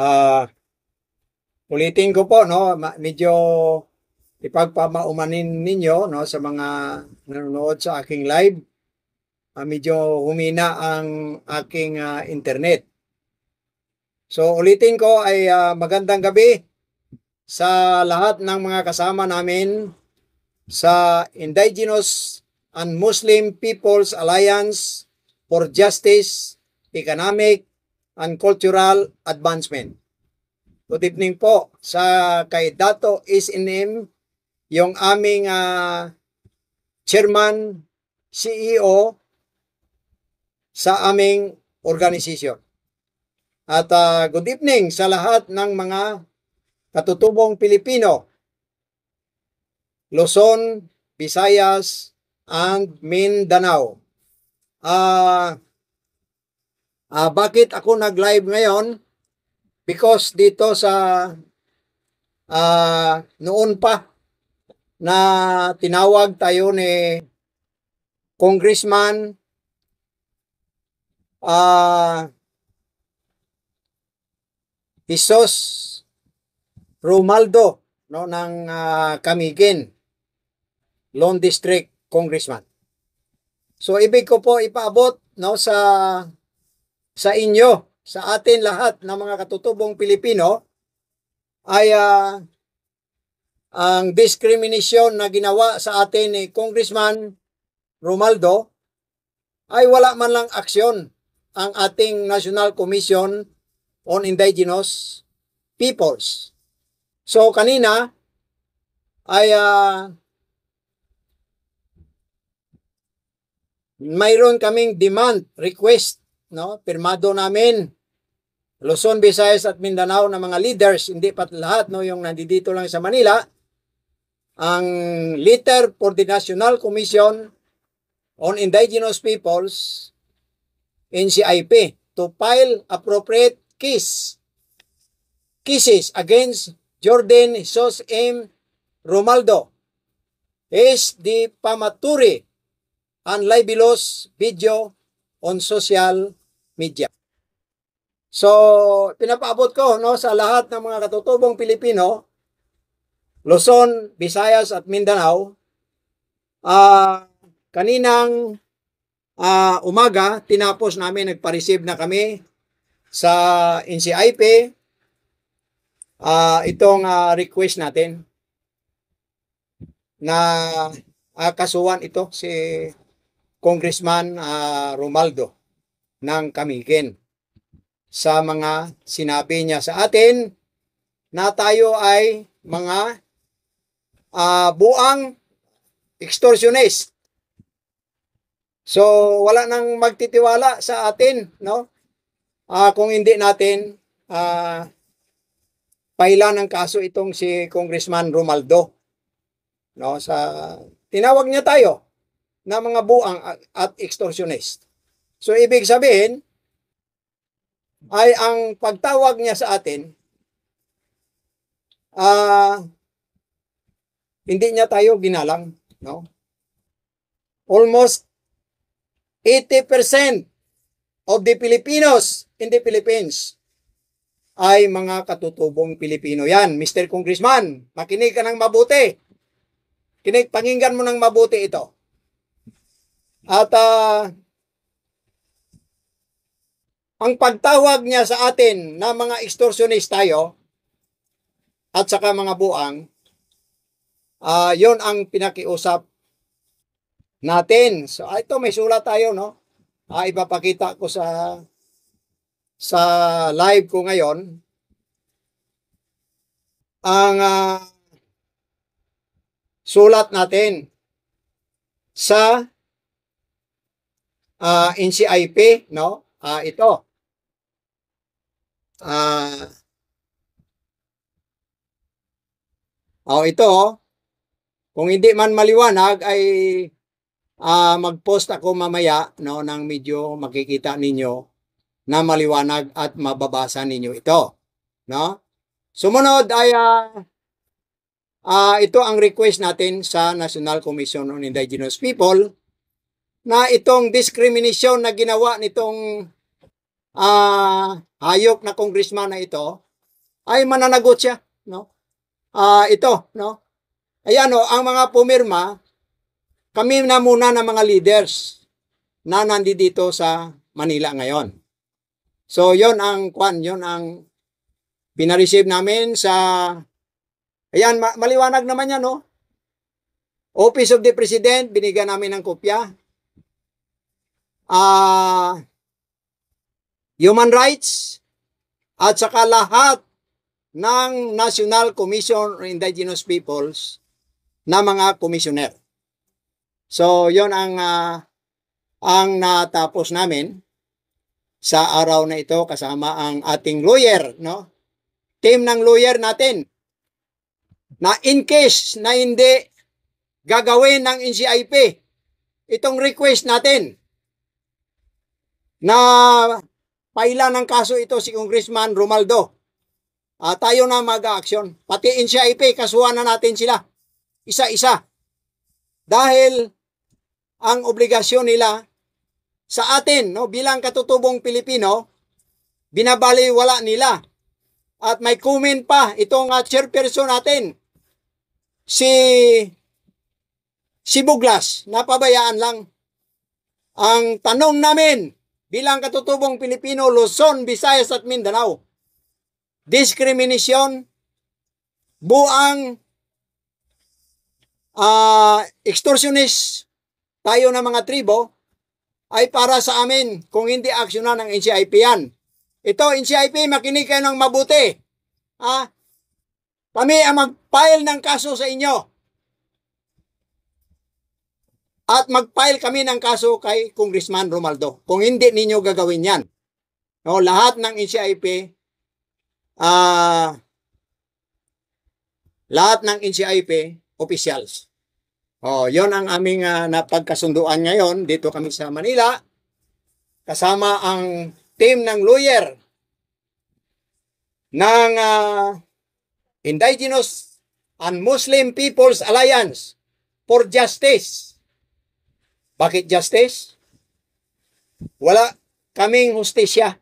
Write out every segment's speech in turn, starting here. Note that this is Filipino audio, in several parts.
uh, ulitin ko po, no, medyo ipagpamaumanin ninyo no, sa mga nanonood sa aking live. Uh, medyo humina ang aking uh, internet. So ulitin ko ay uh, magandang gabi sa lahat ng mga kasama namin sa Indigenous and Muslim People's Alliance for Justice, Economic, and Cultural Advancement. Good evening po sa kay Dato SNM, yung aming uh, chairman, CEO sa aming organization. At uh, good evening sa lahat ng mga katutubong Pilipino, Luzon, Visayas, and Mindanao. Ah... Uh, Uh, bakit ako nag-live ngayon? Because dito sa uh, noon pa na tinawag tayo ni Congressman uh, ah, Isos Romaldo no ng uh, Kamigin Lone District Congressman. So ibig ko po ipaabot no sa sa inyo, sa atin lahat ng mga katutubong Pilipino ay uh, ang discrimination na ginawa sa atin ni Congressman Romaldo ay wala man lang aksyon ang ating National Commission on Indigenous Peoples. So kanina ay uh, mayroon kaming demand, request no? Pirmado namin. Luzon, Visayas at Mindanao na mga leaders, hindi pat lahat, no? Yung nandito lang sa Manila, ang leader for the National Commission on Indigenous Peoples, NCIP, to file appropriate case, cases against Jordan Jesus M. Romaldo is the pamaturi and libelous video on social media. So, pinapaabot ko no, sa lahat ng mga katutubong Pilipino, Luzon, Visayas at Mindanao, uh, kaninang uh, umaga, tinapos namin, nagpa-receive na kami sa NCIP, uh, ah, itong uh, request natin na uh, kasuhan ito si Congressman uh, Romaldo ng kamigin. Sa mga sinabi niya sa atin na tayo ay mga uh, buang extortionist. So, wala nang magtitiwala sa atin, no? Uh, kung hindi natin uh, ah, pahila ng kaso itong si Congressman Romaldo. No, sa tinawag niya tayo na mga buang at extortionist. So, ibig sabihin, ay ang pagtawag niya sa atin, ah, uh, hindi niya tayo ginalang, no? Almost 80% of the Filipinos in the Philippines ay mga katutubong Pilipino yan. Mr. Congressman, makinig ka ng mabuti. Kinig, panginggan mo ng mabuti ito. At uh, ang pagtawag niya sa atin na mga extortionist tayo at saka mga buang, uh, ah, yon ang pinakiusap natin. So ah, ito may sulat tayo no. Uh, ipapakita ko sa sa live ko ngayon ang uh, sulat natin sa uh, NCIP no. Uh, ito Ah. Uh, oh, ito. Oh. Kung hindi man maliwanag ay uh, mag-post ako mamaya no nang medyo makikita ninyo na maliwanag at mababasa ninyo ito, no? Sumunod ay uh, uh, ito ang request natin sa National Commission on Indigenous People na itong discrimination na ginawa nitong uh, hayop na congressman na ito ay mananagot siya, no? Ah, uh, ito, no? Ayan, oh, ang mga pumirma, kami na muna ng mga leaders na nandito sa Manila ngayon. So, yon ang kwan, yon ang pinareceive namin sa Ayan, ma- maliwanag naman yan, no? Office of the President, binigyan namin ng kopya. Ah, uh, human rights, at saka lahat ng National Commission on Indigenous Peoples na mga commissioner. So, yon ang uh, ang natapos namin sa araw na ito kasama ang ating lawyer, no? Team ng lawyer natin na in case na hindi gagawin ng NCIP itong request natin na Paila ng kaso ito si Congressman Romaldo. Uh, tayo na mag-aaksyon. Pati NCIP, kasuhan na natin sila. Isa-isa. Dahil ang obligasyon nila sa atin no, bilang katutubong Pilipino, binabaliwala nila. At may comment pa itong uh, chairperson natin, si si Buglas, napabayaan lang. Ang tanong namin, bilang katutubong Pilipino, Luzon, Visayas at Mindanao. Discrimination, buang uh, extortionist tayo ng mga tribo ay para sa amin kung hindi aksyonan ng NCIP yan. Ito, NCIP, makinig kayo ng mabuti. Ha? Ah, kami ang mag-file ng kaso sa inyo at mag-file kami ng kaso kay Congressman Romaldo. Kung hindi ninyo gagawin yan. No, lahat ng NCIP, uh, lahat ng NCIP officials. Oh, yon ang aming uh, napagkasunduan ngayon dito kami sa Manila. Kasama ang team ng lawyer ng uh, Indigenous and Muslim People's Alliance for Justice bakit justice? Wala kaming hustisya.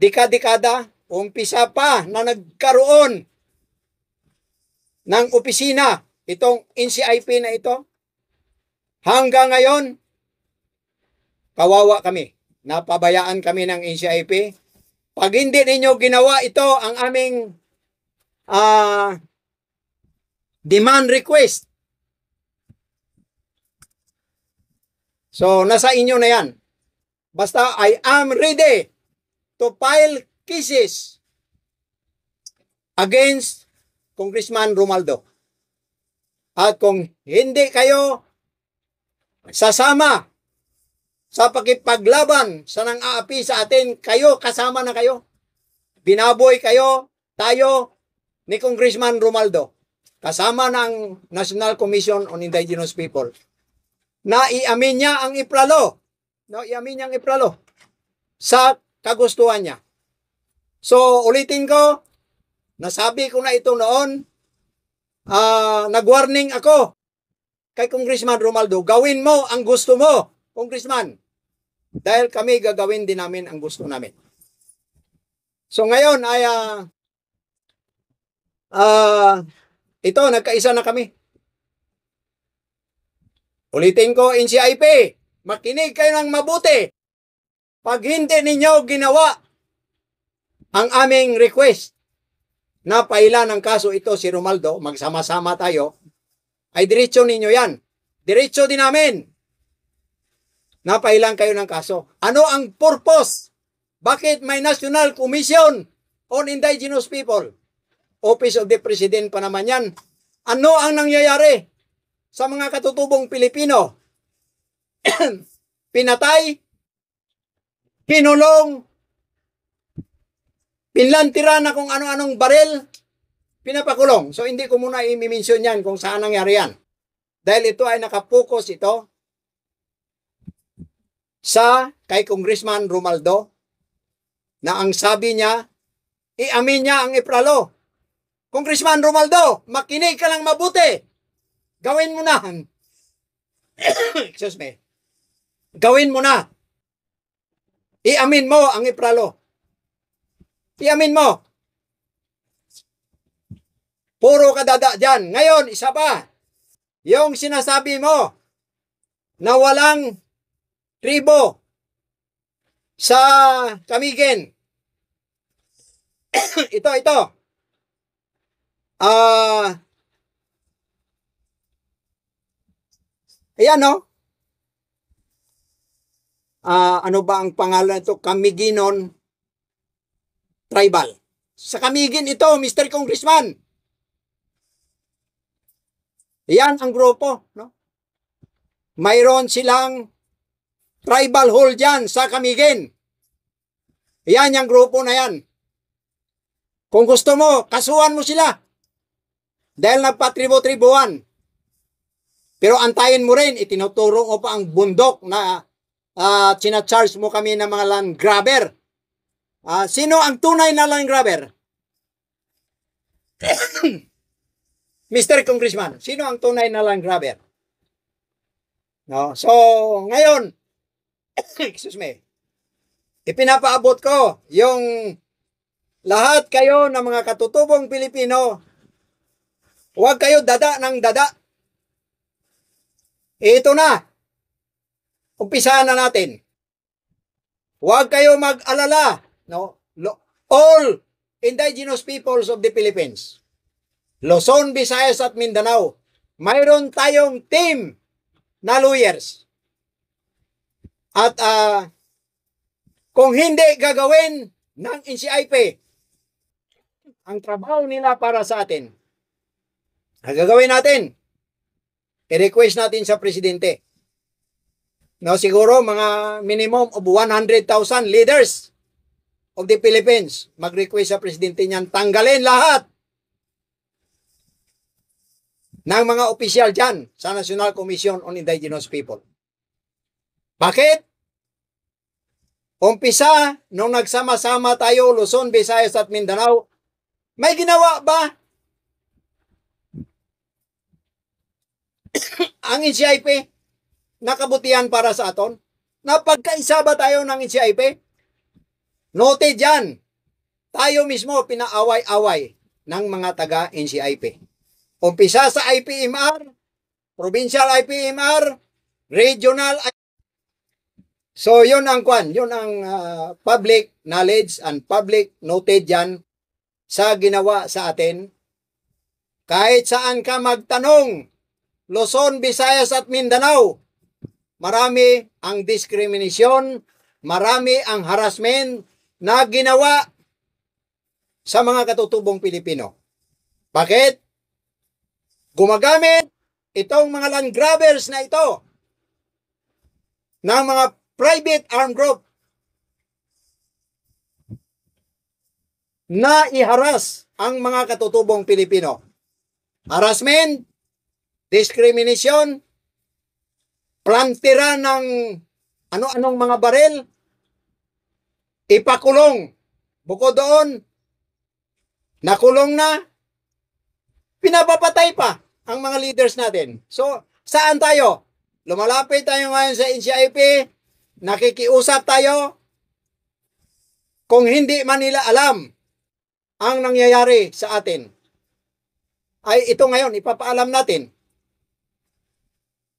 Dika-dekada, umpisa pa na nagkaroon ng opisina itong NCIP na ito. Hanggang ngayon, kawawa kami. Napabayaan kami ng NCIP. Pag hindi ninyo ginawa ito ang aming uh, demand request, So, nasa inyo na yan. Basta, I am ready to file cases against Congressman Romaldo. At kung hindi kayo sasama sa pakipaglaban sa nang aapi sa atin, kayo, kasama na kayo. Binaboy kayo, tayo, ni Congressman Romaldo. Kasama ng National Commission on Indigenous People na iamin niya ang ipralo. No, iamin niya ang ipralo sa kagustuhan niya. So, ulitin ko, nasabi ko na ito noon, uh, nag-warning ako kay Congressman Romaldo, gawin mo ang gusto mo, Congressman. Dahil kami gagawin din namin ang gusto namin. So ngayon ay uh, uh, ito, nagkaisa na kami. Ulitin ko, NCIP, makinig kayo ng mabuti. Pag hindi ninyo ginawa ang aming request na paila ng kaso ito si Romaldo, magsama-sama tayo, ay diretsyo ninyo yan. Diretsyo din namin. Napailan kayo ng kaso. Ano ang purpose? Bakit may National Commission on Indigenous People? Office of the President pa naman yan. Ano ang nangyayari? sa mga katutubong Pilipino. Pinatay, pinulong, pinlantira na kung ano-anong baril, pinapakulong. So hindi ko muna i-mention yan kung saan nangyari yan. Dahil ito ay nakapokus ito sa kay Congressman Romaldo na ang sabi niya, iamin niya ang ipralo. Congressman Romaldo, makinig ka lang mabuti Gawin mo na. Excuse me. Gawin mo na. Iamin mo ang ipralo. Iamin mo. Puro ka dada dyan. Ngayon, isa pa. Yung sinasabi mo na walang tribo sa kamigin. ito, ito. Ah... Uh, Ayan, no? Uh, ano ba ang pangalan nito? Kamiginon Tribal. Sa Kamigin ito, Mr. Congressman. Ayan ang grupo, no? Mayroon silang tribal hall dyan sa Kamigin. Ayan yung grupo na yan. Kung gusto mo, kasuhan mo sila. Dahil nagpatribo tribuan pero antayin mo rin, itinuturo mo pa ang bundok na uh, ah, charge mo kami ng mga land grabber. Uh, sino ang tunay na land grabber? Mr. Congressman, sino ang tunay na land grabber? No? So, ngayon, excuse me, ipinapaabot ko yung lahat kayo ng mga katutubong Pilipino, huwag kayo dada ng dada eh, ito na. Umpisahan na natin. Huwag kayo mag-alala. No? All indigenous peoples of the Philippines. Luzon, Visayas at Mindanao. Mayroon tayong team na lawyers. At uh, kung hindi gagawin ng NCIP, ang trabaho nila para sa atin, gagawin natin, I-request natin sa presidente. No, siguro mga minimum of 100,000 leaders of the Philippines mag-request sa presidente niyan tanggalin lahat ng mga opisyal dyan sa National Commission on Indigenous People. Bakit? Umpisa, nung nagsama-sama tayo, Luzon, Visayas at Mindanao, may ginawa ba ang NCIP nakabutihan para sa aton. Napagkaisa ba tayo ng NCIP? Noted yan. Tayo mismo pinaaway-away ng mga taga-NCIP. Umpisa sa IPMR, Provincial IPMR, Regional So yun ang kwan, yun ang uh, public knowledge and public noted yan sa ginawa sa atin. Kahit saan ka magtanong, Luzon, Visayas at Mindanao. Marami ang diskriminasyon, marami ang harassment na ginawa sa mga katutubong Pilipino. Bakit? Gumagamit itong mga land grabbers na ito ng mga private armed group na iharas ang mga katutubong Pilipino. Harassment, discrimination, plantera ng ano-anong mga baril, ipakulong. Bukod doon, nakulong na, pinapapatay pa ang mga leaders natin. So, saan tayo? Lumalapit tayo ngayon sa NCIP, nakikiusap tayo, kung hindi man nila alam ang nangyayari sa atin, ay ito ngayon, ipapaalam natin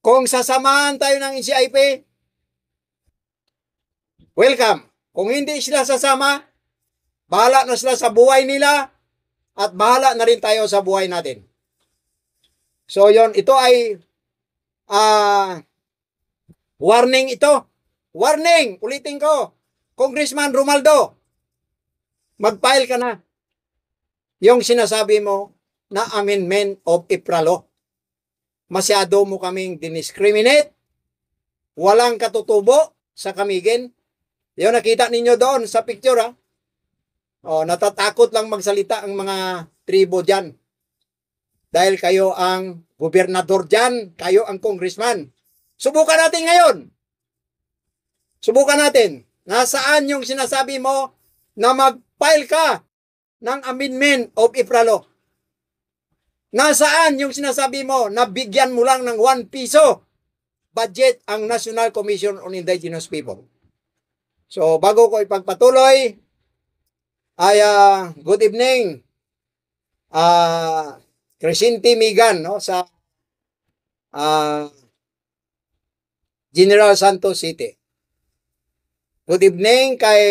kung sasamahan tayo ng NCIP, welcome. Kung hindi sila sasama, bahala na sila sa buhay nila at bahala na rin tayo sa buhay natin. So yon ito ay uh, warning ito. Warning, ulitin ko. Congressman Romaldo, mag-file ka na yung sinasabi mo na amendment of IPRA law. Masyado mo kaming diniscriminate. Walang katutubo sa kamigin. Yun, nakita ninyo doon sa picture ha. O, oh, natatakot lang magsalita ang mga tribo dyan. Dahil kayo ang gobernador dyan, kayo ang congressman. Subukan natin ngayon. Subukan natin. Nasaan yung sinasabi mo na mag-file ka ng amendment of IPRA law? Nasaan yung sinasabi mo na bigyan mo lang ng 1 piso budget ang National Commission on Indigenous People? So bago ko ipagpatuloy, ay uh, good evening uh, ah, Crescenti Migan no, sa uh, General Santos City. Good evening kay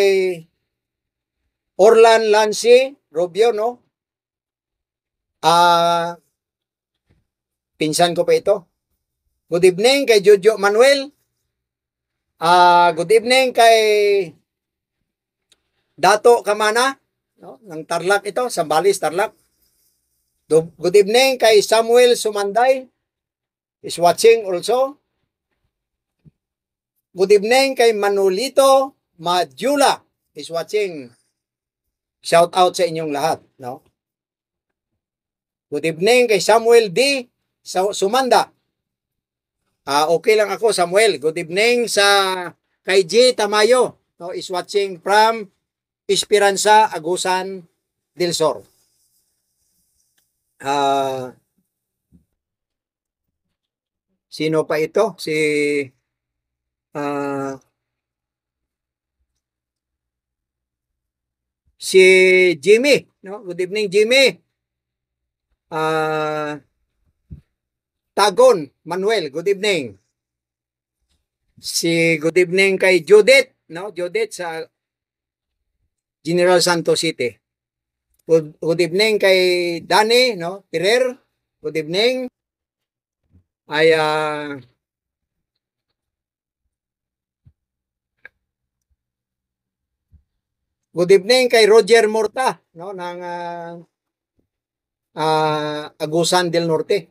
Orlan Lansi Rubio, no? Ah, uh, pinsan ko pa ito. Good evening kay Jojo Manuel. Ah, good evening kay Dato Kamana, no, ng Tarlac ito, Sambalis, Tarlac. Good evening kay Samuel Sumanday is watching also. Good evening kay Manolito Madula is watching. Shout out sa inyong lahat, no? Good evening kay Samuel D. Sa Sumanda. Uh, okay lang ako, Samuel. Good evening sa kay J. Tamayo. No, is watching from Esperanza, Agusan del Sur. Uh, sino pa ito? Si uh, si Jimmy. No? Good evening, Jimmy. Uh, Tagon Manuel, good evening. Si good evening kay Judith, no? Judith sa General Santos City. Good, good evening kay Danny, no? Pirer, good evening. Ay uh, Good evening kay Roger Morta, no, Nang uh, uh, Agusan del Norte.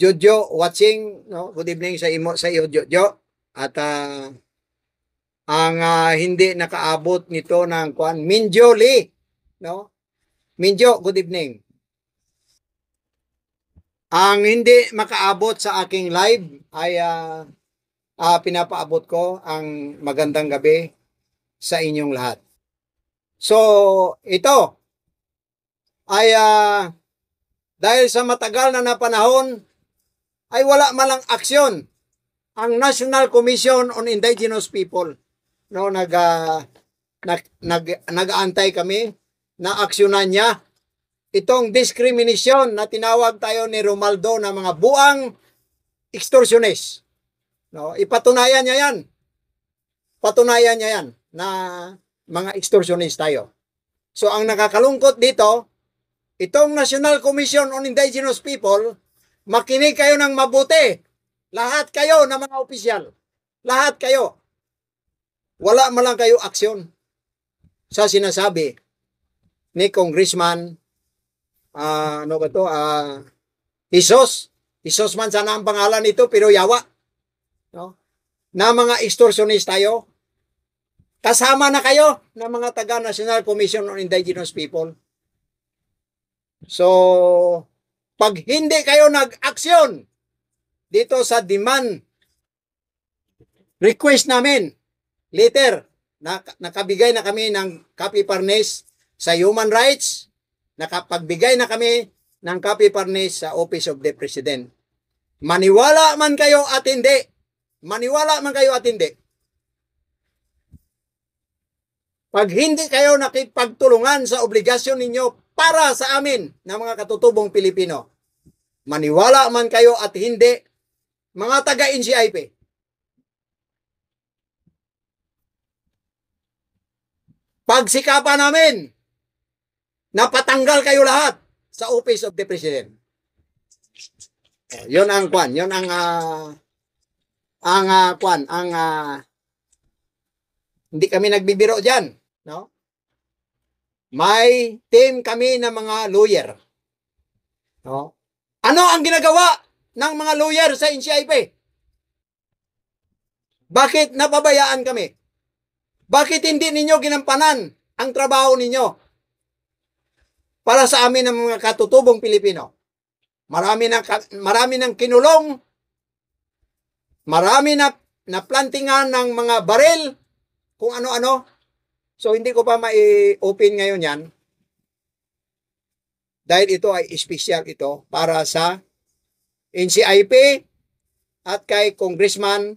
Jojo watching, no? Good evening sa imo sa iyo Jojo. At uh, ang uh, hindi nakaabot nito ng kwan Minjo Lee, no? Minjo, good evening. Ang hindi makaabot sa aking live ay uh, uh, pinapaabot ko ang magandang gabi sa inyong lahat. So, ito, ay uh, dahil sa matagal na napanahon ay wala malang aksyon ang National Commission on Indigenous People no nag uh, nag, nag nag-aantay kami na aksyonan niya itong discrimination na tinawag tayo ni Romaldo na mga buang extortionist. No, ipatunayan niya 'yan. Patunayan niya 'yan na mga extortionist tayo. So ang nakakalungkot dito Itong National Commission on Indigenous People, makinig kayo ng mabuti. Lahat kayo na mga opisyal. Lahat kayo. Wala man lang kayo aksyon sa sinasabi ni Congressman uh, ano ba to? Uh, Isos. Isos man sana ang pangalan nito pero yawa. No? Na mga extortionist tayo. Kasama na kayo ng mga taga National Commission on Indigenous People. So, pag hindi kayo nag-aksyon dito sa demand request namin, later, na, nakabigay na kami ng copy parnes sa human rights, nakapagbigay na kami ng copy parnes sa Office of the President. Maniwala man kayo at hindi, maniwala man kayo at hindi, pag hindi kayo nakipagtulungan sa obligasyon ninyo para sa amin na mga katutubong Pilipino. Maniwala man kayo at hindi, mga taga ngip Pagsikapan namin na patanggal kayo lahat sa Office of the President. Yon ang kwan, yon ang uh, ang uh, kwan, ang uh, hindi kami nagbibiro diyan, no? May team kami ng mga lawyer. No? Ano ang ginagawa ng mga lawyer sa NCIP? Bakit napabayaan kami? Bakit hindi ninyo ginampanan ang trabaho ninyo para sa amin ng mga katutubong Pilipino? Marami ng, marami ng kinulong, marami na naplantingan ng mga baril, kung ano-ano, So hindi ko pa mai-open ngayon yan dahil ito ay special ito para sa NCIP at kay Congressman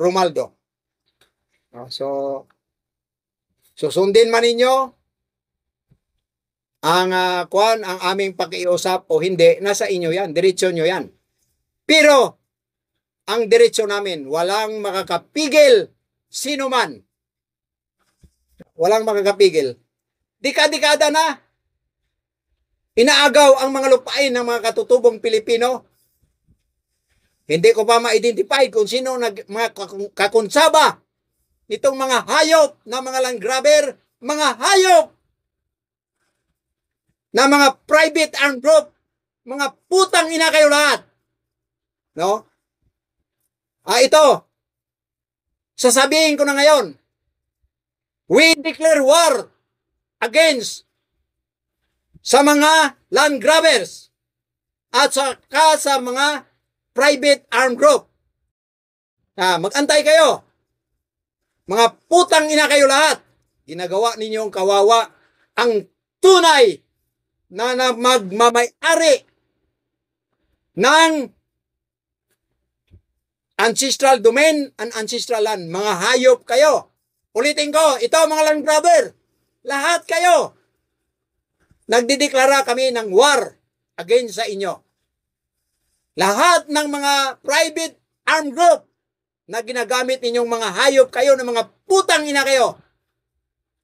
Romaldo. Ah, so, susundin man ninyo ang uh, kwan, ang aming pakiusap o hindi, nasa inyo yan, diretsyo nyo yan. Pero, ang diretsyo namin, walang makakapigil sino man Walang makakapigil. Dika-dekada na. Inaagaw ang mga lupain ng mga katutubong Pilipino. Hindi ko pa ma-identify kung sino nag, mga kakonsaba nitong mga hayop na mga landgrabber, mga hayop na mga private armed group, mga putang ina kayo lahat. No? Ah, ito. Sasabihin ko na ngayon, We declare war against sa mga land grabbers at saka sa mga private armed group. Ah, magantay kayo. Mga putang ina kayo lahat. Ginagawa ninyo ang kawawa ang tunay na, na magmamayari ng ancestral domain and ancestral land. Mga hayop kayo. Ulitin ko, ito mga land grabber, lahat kayo, nagdideklara kami ng war against sa inyo. Lahat ng mga private armed group na ginagamit ninyong mga hayop kayo ng mga putang ina kayo,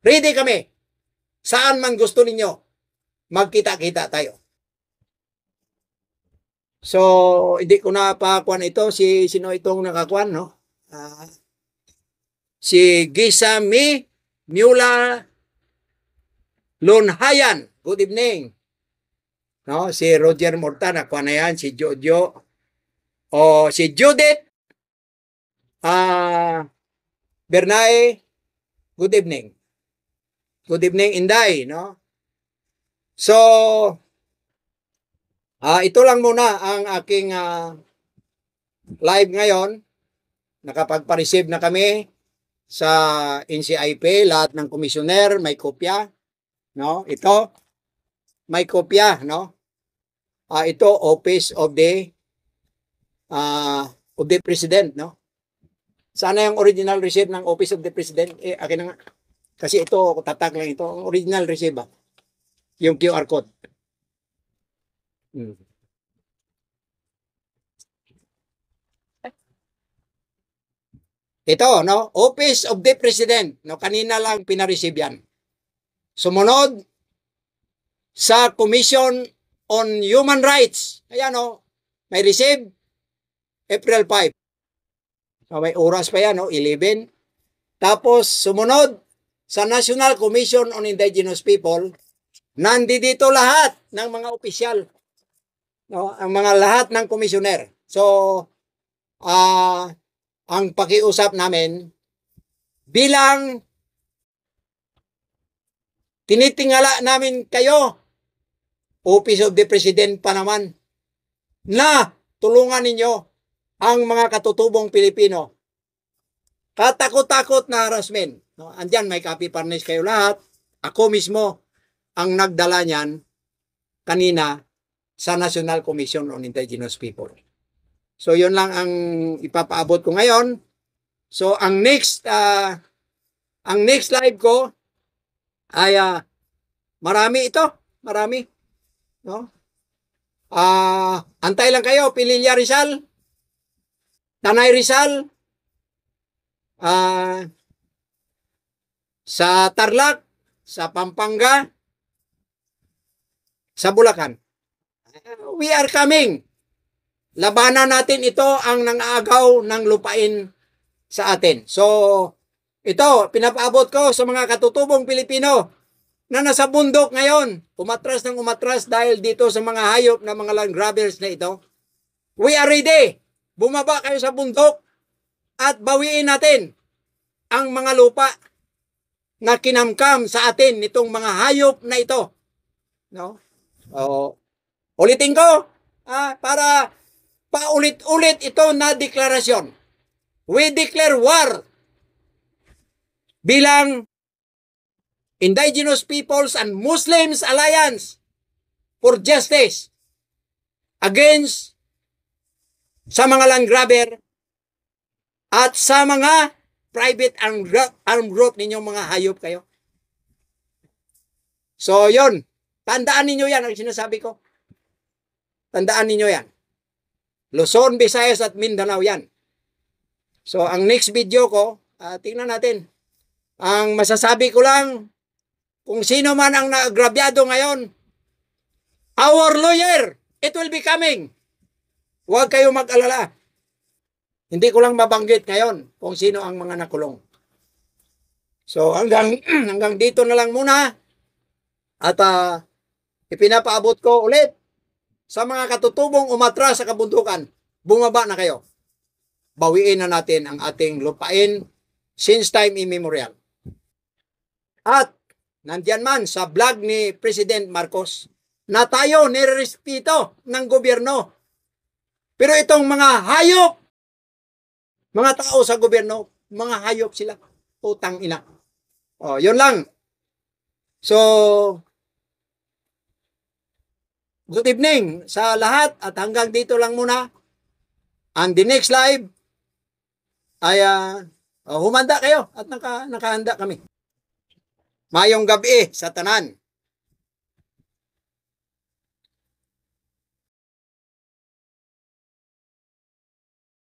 ready kami. Saan man gusto ninyo, magkita-kita tayo. So, hindi ko na pakuan ito si sino itong nakakuan, no? Uh, si Gisami Miula Lonhayan. Good evening. No, si Roger Mortana, kuha na yan, si Jojo, o si Judith uh, ah, Bernay, good evening. Good evening, Inday, no? So, uh, ito lang muna ang aking uh, live ngayon. nakapag receive na kami sa NCIP, lahat ng commissioner may kopya, no? Ito may kopya, no? Uh, ito office of the uh, of the president, no? Sana yung original receipt ng office of the president, eh akin na nga. Kasi ito tatag lang ito, original receipt ba? Yung QR code. Hmm. Ito, no? Office of the President. No? Kanina lang pinareceive yan. Sumunod sa Commission on Human Rights. Ayan, no? May receive April 5. So, may oras pa yan, no? 11. Tapos, sumunod sa National Commission on Indigenous People, nandito lahat ng mga opisyal. No? Ang mga lahat ng commissioner. So, ah... Uh, ang pakiusap namin bilang tinitingala namin kayo, Office of the President pa naman, na tulungan ninyo ang mga katutubong Pilipino. Katakot-takot na harassment. No, andyan, may copy parnes kayo lahat. Ako mismo ang nagdala niyan kanina sa National Commission on Indigenous People. So yun lang ang ipapaabot ko ngayon. So ang next uh, ang next live ko ay uh, marami ito, marami. No? Ah, uh, antay lang kayo Pililya Rizal, Tanay Rizal, uh, sa Tarlac, sa Pampanga, sa Bulacan. we are coming labanan natin ito ang nangaagaw ng lupain sa atin. So, ito, pinapaabot ko sa mga katutubong Pilipino na nasa bundok ngayon, umatras ng umatras dahil dito sa mga hayop na mga land grabbers na ito. We are ready! Bumaba kayo sa bundok at bawiin natin ang mga lupa na kinamkam sa atin nitong mga hayop na ito. No? Oo. Oh, ulitin ko, ah, para paulit-ulit ito na deklarasyon. We declare war bilang Indigenous Peoples and Muslims Alliance for Justice against sa mga land grabber at sa mga private armed, group ninyong mga hayop kayo. So, yon Tandaan ninyo yan ang sinasabi ko. Tandaan ninyo yan. Luzon, Visayas at Mindanao yan. So ang next video ko, uh, tingnan natin. Ang masasabi ko lang, kung sino man ang naagrabyado ngayon, our lawyer, it will be coming. Huwag kayo mag-alala. Hindi ko lang mabanggit ngayon kung sino ang mga nakulong. So hanggang hanggang dito na lang muna. At uh, ipinapaabot ko ulit sa mga katutubong umatras sa kabundukan, bumaba na kayo. Bawiin na natin ang ating lupain since time immemorial. At nandiyan man sa vlog ni President Marcos na tayo nirespeto ng gobyerno. Pero itong mga hayop, mga tao sa gobyerno, mga hayop sila. Putang ina. O, oh, yun lang. So, Good evening sa lahat at hanggang dito lang muna. Ang the next live ay uh, humanda kayo at naka, nakahanda kami. Mayong gabi sa tanan.